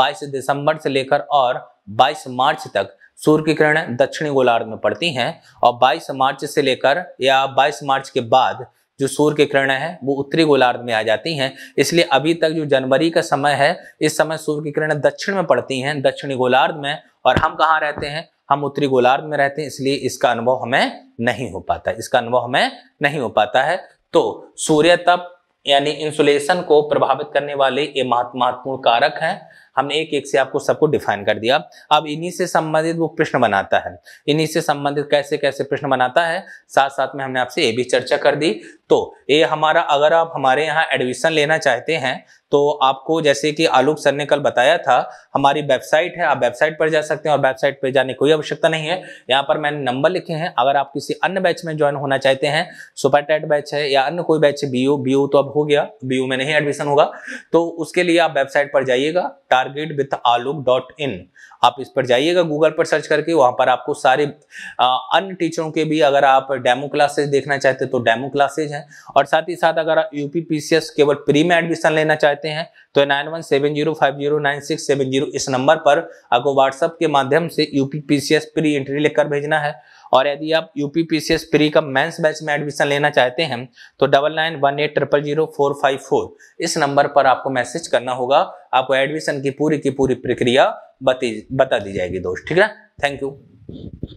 बाईस दिसंबर से लेकर और बाईस मार्च तक सूर्य की किरण दक्षिणी गोलार्ध में पड़ती हैं और 22 मार्च से लेकर या 22 मार्च के बाद जो सूर्य की किरणें हैं वो उत्तरी गोलार्ध में आ जाती हैं इसलिए अभी तक जो जनवरी का समय है इस समय सूर्य की किरणें दक्षिण में पड़ती हैं दक्षिणी गोलार्ध में और हम कहाँ रहते हैं हम उत्तरी गोलार्ध में रहते हैं इसलिए इसका अनुभव हमें नहीं हो पाता इसका अनुभव हमें नहीं हो पाता है तो सूर्य तप यानी इंसुलेशन को प्रभावित करने वाले ये महत्वपूर्ण कारक हैं हमने एक एक से आपको सबको डिफाइन कर दिया अब इन्हीं से संबंधित वो प्रश्न बनाता है इन्हीं से संबंधित कैसे कैसे प्रश्न बनाता है साथ साथ में हमने आपसे ये भी चर्चा कर दी तो ये हमारा अगर आप हमारे यहाँ एडमिशन लेना चाहते हैं तो आपको जैसे कि आलोक सर ने कल बताया था हमारी वेबसाइट है आप वेबसाइट पर जा सकते हैं और वेबसाइट पर जाने कोई आवश्यकता नहीं है यहाँ पर मैंने नंबर लिखे हैं अगर आप किसी अन्य बैच में ज्वाइन होना चाहते हैं सुपर टेट बैच है या अन्य कोई बैच है बी यू तो अब हो गया बी में नहीं एडमिशन होगा तो उसके लिए आप वेबसाइट पर जाइएगा target with Alok dot in आप इस पर जाइएगा गूगल पर सर्च करके वहां पर आपको सारे अन्य टीचरों के भी अगर आप डेमो क्लासेज देखना चाहते हैं तो डेमो क्लासेज हैं और साथ ही साथ अगर आप यूपी पीसीएस केवल प्री में एडमिशन लेना चाहते हैं तो nine one seven zero five zero nine six seven zero इस नंबर पर आपको व्हाट्सअप के माध्यम से यूपी पीसीएस प्री एंट्री लेकर भेजना है और यदि आप UP pre cum mains batch में एडमिशन लेना चाहते हैं तो double nine one eight triple zero four five four इस नंबर पर आपको मैसेज करना होगा आपको एडमिशन की पूरी की पूरी प्रक्रिया बता दी जाएगी दोस्त ठीक है थैंक यू